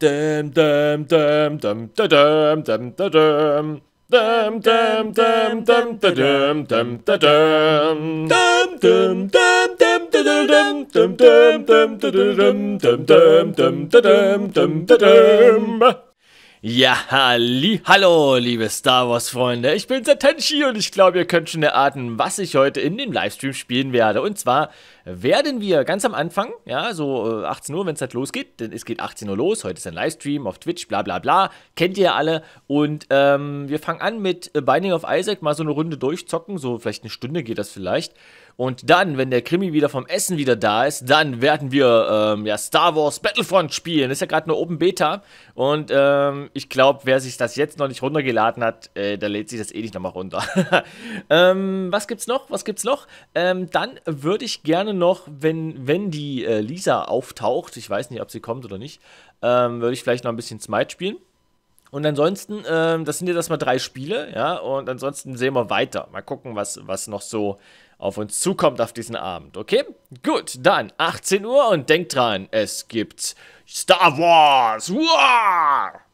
Dum dum dum dum da dum dum da dum. Dum dum dum dum da dum dum da dum. Dum dum dum dum da dum dum dum dum dum dum dum dum dum da dum dum da dum. Ja, halli, hallo, liebe Star Wars Freunde. Ich bin Satanshi und ich glaube, ihr könnt schon erraten, was ich heute in dem Livestream spielen werde. Und zwar werden wir ganz am Anfang, ja, so 18 äh, Uhr, wenn es halt losgeht, denn es geht 18 Uhr los. Heute ist ein Livestream auf Twitch, bla bla bla. Kennt ihr ja alle. Und ähm, wir fangen an mit Binding of Isaac, mal so eine Runde durchzocken. So vielleicht eine Stunde geht das vielleicht. Und dann, wenn der Krimi wieder vom Essen wieder da ist, dann werden wir ähm, ja, Star Wars Battlefront spielen. ist ja gerade nur Open Beta. Und ähm, ich glaube, wer sich das jetzt noch nicht runtergeladen hat, äh, der lädt sich das eh nicht nochmal runter. ähm, was gibt's noch? Was gibt's noch? Ähm, dann würde ich gerne noch, wenn, wenn die äh, Lisa auftaucht, ich weiß nicht, ob sie kommt oder nicht, ähm, würde ich vielleicht noch ein bisschen Smite spielen. Und ansonsten, ähm, das sind jetzt erstmal drei Spiele, ja, und ansonsten sehen wir weiter. Mal gucken, was, was noch so auf uns zukommt auf diesen Abend, okay? Gut, dann 18 Uhr und denkt dran, es gibt Star Wars! Uah!